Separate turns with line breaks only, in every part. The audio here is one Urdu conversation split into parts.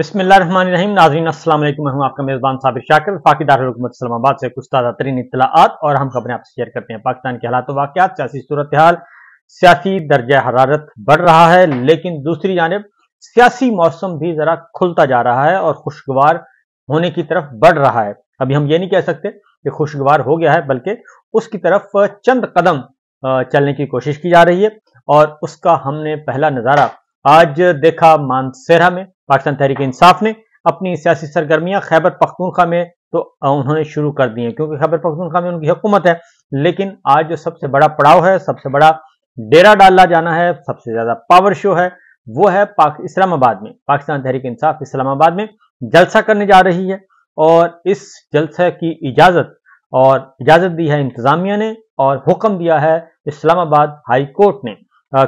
بسم اللہ الرحمن الرحیم ناظرین السلام علیکم ہوں آپ کا میزبان صاحب شاکر وفاقی دارالحکومت اسلام آباد سے کچھ تازہ ترین اطلاعات اور ہم خبریں آپ سے شیئر کرتے ہیں پاکستان کے حالات و واقعات سیاسی صورتحال سیاسی درجہ حرارت بڑھ رہا ہے لیکن دوسری جانب سیاسی موسم بھی ذرا کھلتا جا رہا ہے اور خوشگوار ہونے کی طرف بڑھ رہا ہے ابھی ہم یہ نہیں کہہ سکتے کہ خوشگوار ہو گیا ہے بلکہ اس کی طرف چند قدم چلنے کی کوشش کی جا رہی ہے اور اس کا ہم نے پہلا نظارہ آج دیکھا مانسیرہ میں پاکستان تحریک انصاف نے اپنی سیاسی سرگرمیاں خیبر پختونخوا میں تو انہوں نے شروع کر دی ہیں کیونکہ خیبر پختونخوا میں ان کی حکومت ہے لیکن آج جو سب سے بڑا پڑاؤ ہے سب سے بڑا ڈیرا ڈالا جانا ہے سب سے زیادہ پاور شو ہے وہ ہے پاک اسلام آباد میں پاکستان تحریک انصاف اسلام آباد میں جلسہ کرنے جا رہی ہے اور اس جلسہ کی اجازت اور اجازت دی ہے انتظامیہ نے اور حکم دیا ہے اسلام آباد ہائی کورٹ نے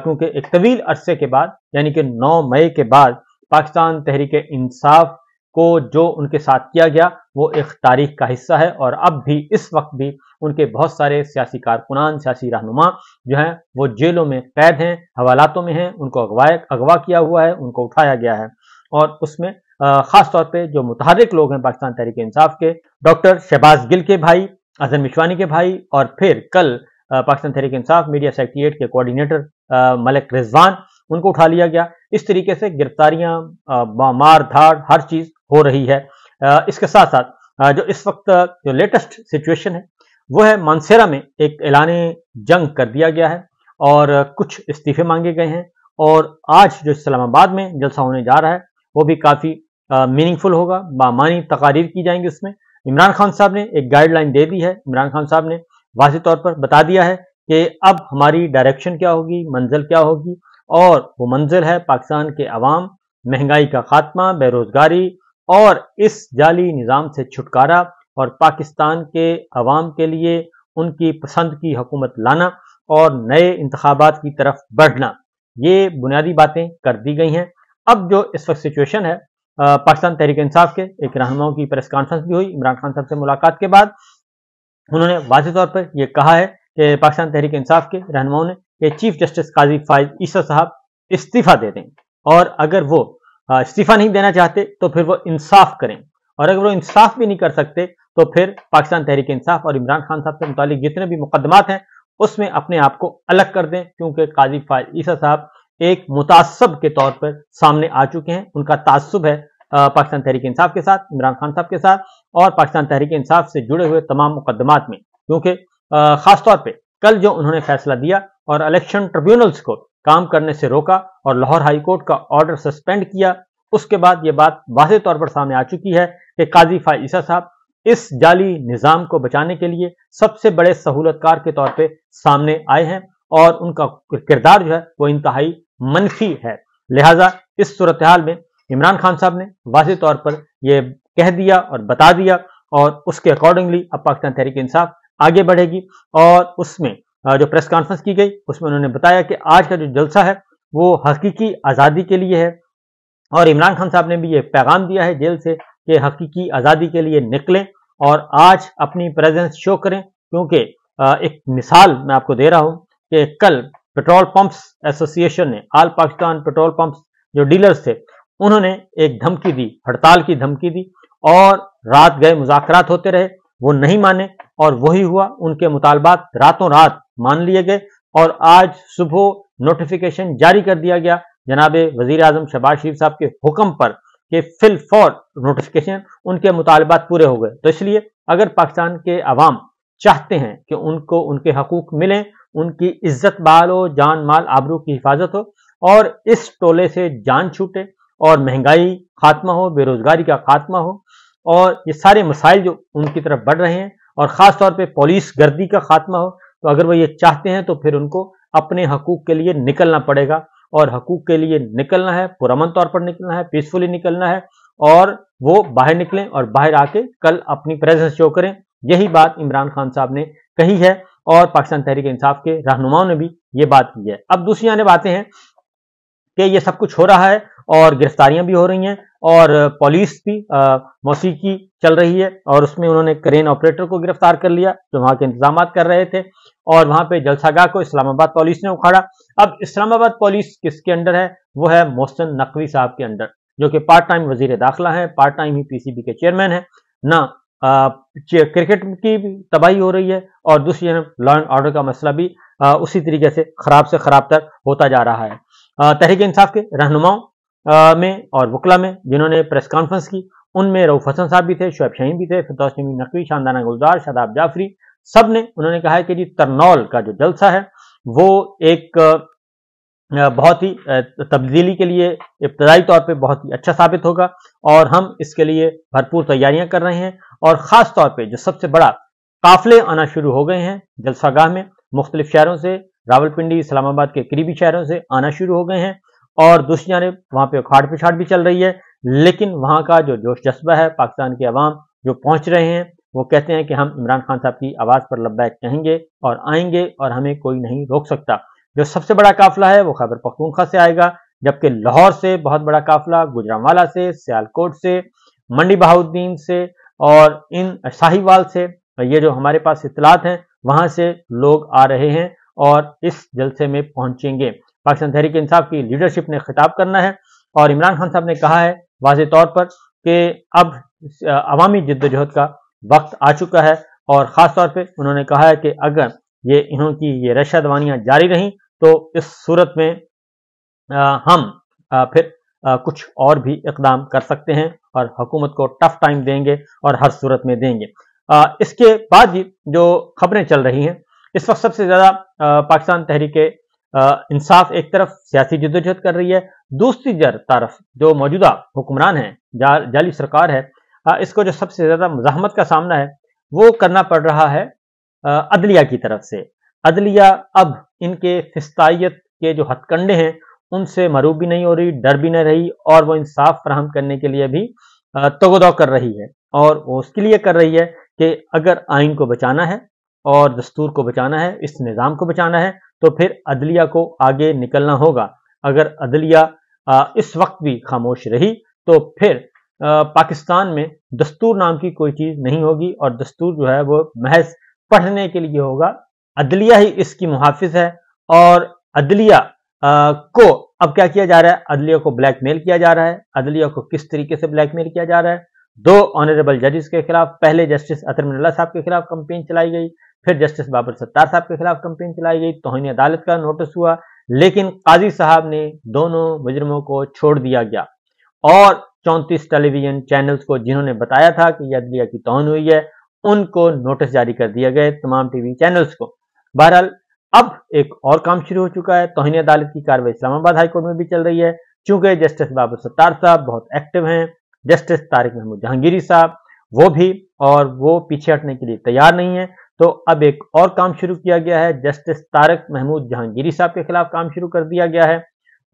کیونکہ ایک طویل عرصے کے بعد یعنی کہ نو مئی کے بعد پاکستان تحریک انصاف کو جو ان کے ساتھ کیا گیا وہ ایک تاریخ کا حصہ ہے اور اب بھی اس وقت بھی ان کے بہت سارے سیاسی کارکنان سیاسی رہنما جو ہیں وہ جیلوں میں قید ہیں حوالاتوں میں ہیں ان کو اغوا کیا ہوا ہے ان کو اٹھایا گیا ہے اور اس میں خاص طور پہ جو متحرک لوگ ہیں پاکستان تحریک انصاف کے ڈاکٹر شہباز گل کے بھائی اظہر مشوانی کے بھائی اور پھر کل Pakistan Tehreek Insaf media secretariat کے کوارڈینیٹر ملک رضوان ان کو اٹھا لیا گیا اس طریقے سے گرفتاریاں مار دھاڑ ہر چیز ہو رہی ہے اس کے ساتھ ساتھ جو اس وقت جو لیٹسٹ سچویشن ہے وہ ہے مانسیرا میں ایک اعلان جنگ کر دیا گیا ہے اور کچھ استعفے مانگے گئے ہیں اور آج جو اسلام آباد میں جلسہ ہونے جا رہا ہے وہ بھی کافی میننگ فل ہوگا بامانی تقاریر کی جائیں گی اس میں عمران خان صاحب نے ایک گائیڈ لائن دے دی ہے عمران خان صاحب نے واضح طور پر بتا دیا ہے کہ اب ہماری ڈائریکشن کیا ہوگی منزل کیا ہوگی اور وہ منزل ہے پاکستان کے عوام مہنگائی کا خاتمہ بے روزگاری اور اس جعلی نظام سے چھٹکارا اور پاکستان کے عوام کے لیے ان کی پسند کی حکومت لانا اور نئے انتخابات کی طرف بڑھنا یہ بنیادی باتیں کر دی گئی ہیں اب جو اس وقت سچویشن ہے پاکستان تحریک انصاف کے ایک رہنماؤں کی پریس کانفرنس بھی ہوئی عمران خان صاحب سے ملاقات کے بعد انہوں نے واضح طور پر یہ کہا ہے کہ پاکستان تحریک انصاف کے رہنماؤں نے کہ چیف جسٹس قاضی فائز عیسیٰ صاحب استعفیٰ دے دیں اور اگر وہ استعفیٰ نہیں دینا چاہتے تو پھر وہ انصاف کریں اور اگر وہ انصاف بھی نہیں کر سکتے تو پھر پاکستان تحریک انصاف اور عمران خان صاحب سے متعلق جتنے بھی مقدمات ہیں اس میں اپنے آپ کو الگ کر دیں کیونکہ قاضی فائز عیسیٰ صاحب ایک متعصب کے طور پر سامنے آ چکے ہیں ان کا تعصب ہے پاکستان تحریک انصاف کے ساتھ عمران خان صاحب کے ساتھ اور پاکستان تحریک انصاف سے جڑے ہوئے تمام مقدمات میں کیونکہ خاص طور پہ کل جو انہوں نے فیصلہ دیا اور الیکشن ٹریبیونلز کو کام کرنے سے روکا اور لاہور ہائی کورٹ کا آرڈر سسپینڈ کیا اس کے بعد یہ بات واضح طور پر سامنے آ چکی ہے کہ قاضی فائزہ صاحب اس جعلی نظام کو بچانے کے لیے سب سے بڑے سہولت کار کے طور پہ سامنے آئے ہیں اور ان کا کردار جو ہے وہ انتہائی منفی ہے لہٰذا اس صورتحال میں عمران خان صاحب نے واضح طور پر یہ کہہ دیا اور بتا دیا اور اس کے اکارڈنگلی اب پاکستان تحریک انصاف آگے بڑھے گی اور اس میں جو پریس کانفرنس کی گئی اس میں انہوں نے بتایا کہ آج کا جو جلسہ ہے وہ حقیقی آزادی کے لیے ہے اور عمران خان صاحب نے بھی یہ پیغام دیا ہے جیل سے کہ حقیقی آزادی کے لیے نکلیں اور آج اپنی پریزنس شو کریں کیونکہ ایک مثال میں آپ کو دے رہا ہوں کہ کل پیٹرول پمپس ایسوسی ایشن نے آل پاکستان پیٹرول پمپس جو ڈیلرز تھے انہوں نے ایک دھمکی دی ہڑتال کی دھمکی دی اور رات گئے مذاکرات ہوتے رہے وہ نہیں مانے اور وہی ہوا ان کے مطالبات راتوں رات مان لیے گئے اور آج صبح نوٹیفیکیشن جاری کر دیا گیا جناب وزیر اعظم شباز شریف صاحب کے حکم پر کہ فل فور نوٹیفیکیشن ان کے مطالبات پورے ہو گئے تو اس لیے اگر پاکستان کے عوام چاہتے ہیں کہ ان کو ان کے حقوق ملیں ان کی عزت بال ہو جان مال آبرو کی حفاظت ہو اور اس ٹولے سے جان چھوٹے اور مہنگائی خاتمہ ہو بے روزگاری کا خاتمہ ہو اور یہ سارے مسائل جو ان کی طرف بڑھ رہے ہیں اور خاص طور پہ پولیس گردی کا خاتمہ ہو تو اگر وہ یہ چاہتے ہیں تو پھر ان کو اپنے حقوق کے لیے نکلنا پڑے گا اور حقوق کے لیے نکلنا ہے پرامن طور پر نکلنا ہے پیسفلی نکلنا ہے اور وہ باہر نکلیں اور باہر آ کے کل اپنی پریزنس شو کریں یہی بات عمران خان صاحب نے کہی ہے اور پاکستان تحریک انصاف کے رہنماؤں نے بھی یہ بات کی ہے اب دوسری آنے باتیں ہیں کہ یہ سب کچھ ہو رہا ہے اور گرفتاریاں بھی ہو رہی ہیں اور پولیس بھی موسیقی چل رہی ہے اور اس میں انہوں نے کرین آپریٹر کو گرفتار کر لیا جو وہاں کے انتظامات کر رہے تھے اور وہاں پہ جلسہ گاہ کو اسلام آباد پولیس نے اکھاڑا اب اسلام آباد پولیس کس کے انڈر ہے وہ ہے محسن نقوی صاحب کے انڈر جو کہ پارٹ ٹائم وزیر داخلہ ہے پارٹ ٹائم ہی پی سی بی کے چیئرمین ہے نہ کرکٹ کی بھی تباہی ہو رہی ہے اور دوسری لا اینڈ آرڈر کا مسئلہ بھی اسی طریقے سے خراب سے خراب تر ہوتا جا رہا ہے تحریک انصاف کے رہنماؤں میں اور وکلا میں جنہوں نے پریس کانفرنس کی ان میں روف حسن صاحب بھی تھے شعیب شہین بھی تھے فردوس نمی نقوی شاندانہ گلزار شاداب جعفری سب نے انہوں نے کہا ہے کہ جی ترنول کا جو جلسہ ہے وہ ایک بہت ہی تبدیلی کے لیے ابتدائی طور پہ بہت ہی اچھا ثابت ہوگا اور ہم اس کے لیے بھرپور تیاریاں کر رہے ہیں اور خاص طور پہ جو سب سے بڑا قافلے آنا شروع ہو گئے ہیں جلسہ گاہ میں مختلف شہروں سے راول پنڈی اسلام آباد کے قریبی شہروں سے آنا شروع ہو گئے ہیں اور دوسری جانب وہاں پہ اکھاڑ پچھاڑ بھی چل رہی ہے لیکن وہاں کا جو جوش جذبہ ہے پاکستان کے عوام جو پہنچ رہے ہیں وہ کہتے ہیں کہ ہم عمران خان صاحب کی آواز پر لبیک کہیں گے اور آئیں گے اور ہمیں کوئی نہیں روک سکتا جو سب سے بڑا قافلہ ہے وہ خیبر پختونخوا سے آئے گا جبکہ لاہور سے بہت بڑا قافلہ گجرانوالا سے سیالکوٹ سے منڈی بہاؤدین سے اور ان شاہی وال سے یہ جو ہمارے پاس اطلاعات ہیں وہاں سے لوگ آ رہے ہیں اور اس جلسے میں پہنچیں گے پاکستان تحریک انصاف کی لیڈرشپ نے خطاب کرنا ہے اور عمران خان صاحب نے کہا ہے واضح طور پر کہ اب عوامی جد و جہد کا وقت آ چکا ہے اور خاص طور پہ انہوں نے کہا ہے کہ اگر یہ انہوں کی یہ رشہ دوانیاں جاری رہیں تو اس صورت میں ہم پھر کچھ اور بھی اقدام کر سکتے ہیں اور حکومت کو ٹف ٹائم دیں گے اور ہر صورت میں دیں گے اس کے بعد جو خبریں چل رہی ہیں اس وقت سب سے زیادہ پاکستان تحریک انصاف ایک طرف سیاسی جدوجہد کر رہی ہے دوسری طرف جو موجودہ حکمران ہیں جعلی سرکار ہے اس کو جو سب سے زیادہ مزاحمت کا سامنا ہے وہ کرنا پڑ رہا ہے عدلیہ کی طرف سے عدلیہ اب ان کے فستائیت کے جو ہتھ کنڈے ہیں ان سے مروب بھی نہیں ہو رہی ڈر بھی نہیں رہی اور وہ انصاف فراہم کرنے کے لیے بھی تگودو کر رہی ہے اور وہ اس کے لیے کر رہی ہے کہ اگر آئین کو بچانا ہے اور دستور کو بچانا ہے اس نظام کو بچانا ہے تو پھر عدلیہ کو آگے نکلنا ہوگا اگر عدلیہ اس وقت بھی خاموش رہی تو پھر پاکستان میں دستور نام کی کوئی چیز نہیں ہوگی اور دستور جو ہے وہ محض پڑھنے کے لیے ہوگا عدلیہ ہی اس کی محافظ ہے اور عدلیہ کو اب کیا کیا جا رہا ہے عدلیہ کو بلیک میل کیا جا رہا ہے عدلیہ کو کس طریقے سے بلیک میل کیا جا رہا ہے دو آنریبل ججز کے خلاف پہلے جسٹس اطرمن اللہ صاحب کے خلاف کمپین چلائی گئی پھر جسٹس بابر ستار صاحب کے خلاف کمپین چلائی گئی توہین عدالت کا نوٹس ہوا لیکن قاضی صاحب نے دونوں مجرموں کو چھوڑ دیا گیا اور چونتیس ٹیلی ویژن چینلز کو جنہوں نے بتایا تھا کہ یہ عدلیہ کی توہین ہوئی ہے ان کو نوٹس جاری کر دیا گئے تمام ٹی وی چینلز کو بہرحال اب ایک اور کام شروع ہو چکا ہے توہین عدالت کی کاروائی اسلام آباد ہائی کورٹ میں بھی چل رہی ہے چونکہ جسٹس بابر ستار صاحب بہت ایکٹیو ہیں جسٹس طارق محمود جہانگیری صاحب وہ بھی اور وہ پیچھے ہٹنے کے لیے تیار نہیں ہیں تو اب ایک اور کام شروع کیا گیا ہے جسٹس تارک محمود جہانگیری صاحب کے خلاف کام شروع کر دیا گیا ہے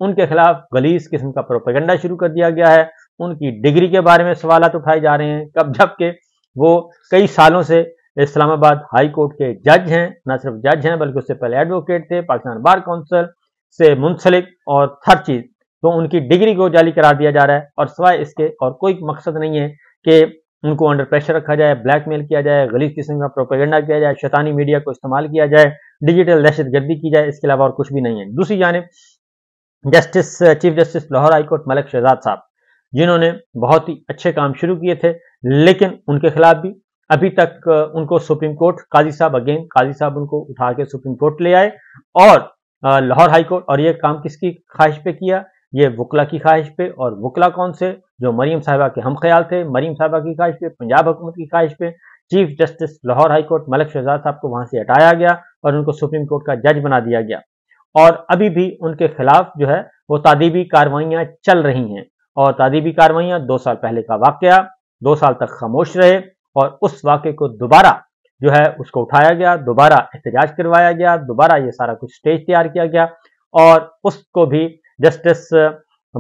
ان کے خلاف گلیز قسم کا پروپیگنڈا شروع کر دیا گیا ہے ان کی ڈگری کے بارے میں سوالات اٹھائے جا رہے ہیں کب جب کہ وہ کئی سالوں سے اسلام آباد ہائی کورٹ کے جج ہیں نہ صرف جج ہیں بلکہ اس سے پہلے ایڈوکیٹ تھے پاکستان بار کونسل سے منسلک اور تھر چیز تو ان کی ڈگری کو جعلی قرار دیا جا رہا ہے اور سوائے اس کے اور کوئی مقصد نہیں ہے کہ ان کو انڈر پریشر رکھا جائے بلیک میل کیا جائے غلیظ قسم کا پروپیگنڈا کیا جائے شیطانی میڈیا کو استعمال کیا جائے ڈیجیٹل دہشت گردی کی جائے اس کے علاوہ اور کچھ بھی نہیں ہے دوسری جانے justice chief justice Lahore high court Malik Shahzad sahib جنہوں نے بہت ہی اچھے کام شروع کیے تھے لیکن ان کے خلاف بھی ابھی تک ان کو سپریم کورٹ قاضی صاحب اگین قاضی صاحب ان کو اٹھا کے سپریم کورٹ لے آئے اور لاہور ہائی کورٹ اور یہ کام کس کی خواہش پہ کیا یہ وکلا کی خواہش پہ اور وکلا کون سے جو مریم صاحبہ کے ہم خیال تھے مریم صاحبہ کی خواہش پہ پنجاب حکومت کی خواہش پہ chief justice Lahore high court Malik Shahzad sahib کو وہاں سے ہٹایا گیا اور ان کو سپریم کورٹ کا جج بنا دیا گیا اور ابھی بھی ان کے خلاف جو ہے وہ تعدیبی کاروائیاں چل رہی ہیں اور تعدیبی کاروائیاں دو سال پہلے کا واقعہ دو سال تک خاموش رہے اور اس واقعے کو دوبارہ جو ہے اس کو اٹھایا گیا دوبارہ احتجاج کروایا گیا دوبارہ یہ سارا کچھ سٹیج تیار کیا گیا اور اس کو بھی جسٹس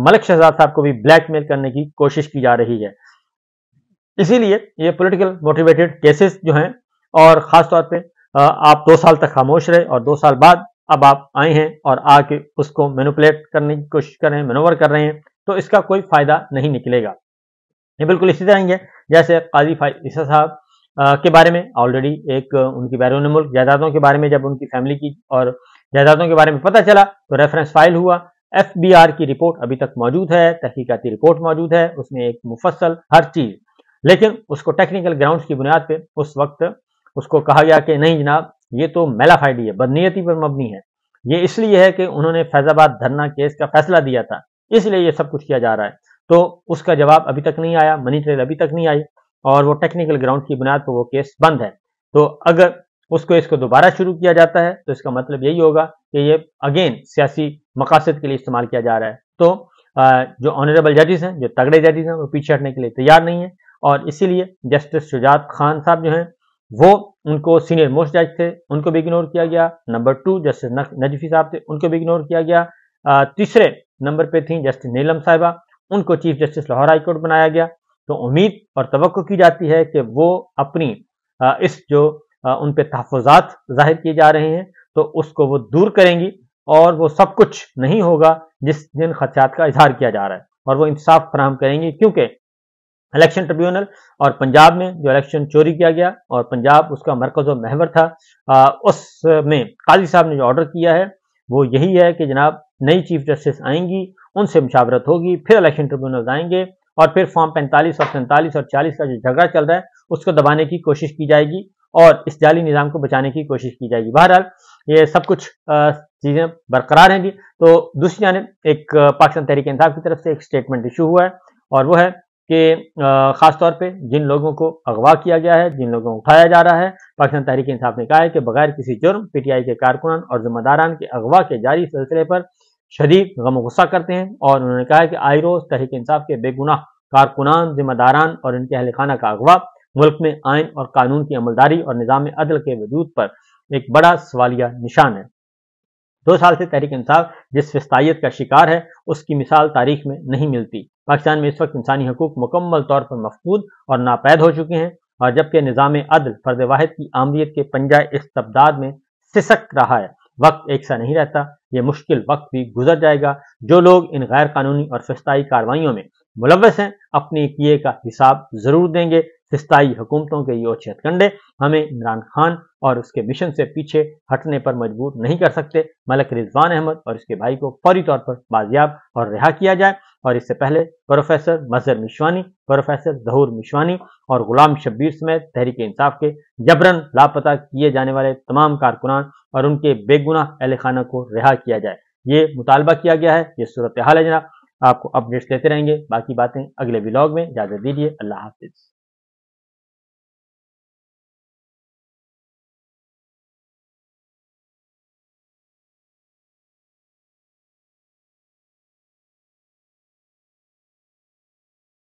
ملک شہزاد صاحب کو بھی بلیک میل کرنے کی کوشش کی جا رہی ہے اسی لیے یہ پولیٹیکل موٹیویٹڈ کیسز جو ہیں اور خاص طور پہ آپ دو سال تک خاموش رہے اور دو سال بعد اب آپ آئے ہیں اور آ کے اس کو مینوپولیٹ کرنے کی کوشش کر رہے ہیں مینوور کر رہے ہیں تو اس کا کوئی فائدہ نہیں نکلے گا یہ بالکل اسی طرح ہی ہے جیسے قاضی صاحب کے بارے میں آلریڈی ایک ان کی بیرون ملک جائیدادوں کے بارے میں جب ان کی فیملی کی اور جائیدادوں کے بارے میں پتہ چلا تو ریفرنس فائل ہوا ایف بی آر کی رپورٹ ابھی تک موجود ہے تحقیقاتی رپورٹ موجود ہے اس میں ایک مفصل ہر چیز لیکن اس کو ٹیکنیکل گراؤنڈز کی بنیاد پہ اس وقت اس کو کہا گیا کہ نہیں جناب یہ تو میلافائڈی ہے بدنیتی پر مبنی ہے یہ اس لیے ہے کہ انہوں نے فیض آباد دھرنا کیس کا فیصلہ دیا تھا اس لیے یہ سب کچھ کیا جا رہا ہے تو اس کا جواب ابھی تک نہیں آیا منی ٹریل ابھی تک نہیں آئی اور وہ ٹیکنیکل گراؤنڈ کی بنیاد پہ وہ کیس بند ہے تو اگر اس کو اس کو دوبارہ شروع کیا جاتا ہے تو اس کا مطلب یہی ہوگا کہ یہ اگین سیاسی مقاصد کے لیے استعمال کیا جا رہا ہے تو جو آنریبل ججز ہیں جو تگڑے ججز ہیں وہ پیچھے ہٹنے کے لیے تیار نہیں ہیں اور اسی لیے جسٹس شجاعت خان صاحب جو ہیں وہ ان کو سینئر موسٹ جج تھے ان کو بھی اگنور کیا گیا نمبر ٹو جسٹس نجفی صاحب تھے ان کو بھی اگنور کیا گیا تیسرے نمبر پہ تھیں جسٹس نیلم صاحبہ ان کو chief justice Lahore high court بنایا گیا تو امید اور توقع کی جاتی ہے کہ وہ اپنی اس جو ان پہ تحفظات ظاہر کیے جا رہے ہیں تو اس کو وہ دور کریں گی اور وہ سب کچھ نہیں ہوگا جس جن خدشات کا اظہار کیا جا رہا ہے اور وہ انصاف فراہم کریں گی کیونکہ الیکشن ٹریبیونل اور پنجاب میں جو الیکشن چوری کیا گیا اور پنجاب اس کا مرکز و محور تھا اس میں قاضی صاحب نے جو آرڈر کیا ہے وہ یہی ہے کہ جناب نئی چیف جسٹس آئیں گی ان سے مشاورت ہوگی پھر الیکشن ٹریبیونل آئیں گے اور پھر فارم پینتالیس اور سینتالیس اور چالیس کا جو جھگڑا چل رہا ہے اس کو دبانے کی کوشش کی جائے گی اور اس جعلی نظام کو بچانے کی کوشش کی جائے گی بہرحال یہ سب کچھ چیزیں برقرار ہیں گی جی۔ تو دوسری جانب ایک پاکستان تحریک انصاف کی طرف سے ایک اسٹیٹمنٹ ایشو ہوا ہے اور وہ ہے کہ خاص طور پہ جن لوگوں کو اغوا کیا گیا ہے جن لوگوں کو اٹھایا جا رہا ہے پاکستان تحریک انصاف نے کہا ہے کہ بغیر کسی جرم پی ٹی آئی کے کارکنان اور ذمہ داران کے اغوا کے جاری سلسلے پر شدید غم و غصہ کرتے ہیں اور انہوں نے کہا ہے کہ آئی روز تحریک انصاف کے بے گناہ کارکنان ذمہ داران اور ان کے اہل خانہ کا اغوا ملک میں آئین اور قانون کی عملداری اور نظام عدل کے وجود پر ایک بڑا سوالیہ نشان ہے دو سال سے تحریک انصاف جس فستائیت کا شکار ہے اس کی مثال تاریخ میں نہیں ملتی پاکستان میں اس وقت انسانی حقوق مکمل طور پر مفقود اور ناپید ہو چکے ہیں اور جبکہ نظام عدل فرض واحد کی آمریت کے پنجہ استبداد میں سسک رہا ہے وقت ایک سا نہیں رہتا یہ مشکل وقت بھی گزر جائے گا جو لوگ ان غیر قانونی اور فستائی کاروائیوں میں ملوث ہیں اپنے کیے کا حساب ضرور دیں گے سستا حکومتوں کے یہ چھت کنڈے ہمیں عمران خان اور اس کے مشن سے پیچھے ہٹنے پر مجبور نہیں کر سکتے ملک رضوان احمد اور اس کے بھائی کو فوری طور پر بازیاب اور رہا کیا جائے اور اس سے پہلے پروفیسر مظہر مشوانی پروفیسر ظہور مشوانی اور غلام شبیر سمیت تحریک انصاف کے جبرن لاپتہ کیے جانے والے تمام کارکنان اور ان کے بے گناہ اہل خانہ کو رہا کیا جائے یہ مطالبہ کیا گیا ہے یہ صورتحال ہے جناب آپ کو اپڈیٹس لیتے رہیں گے باقی باتیں اگلے ویلوگ میں اجازت دیجیے اللہ حافظ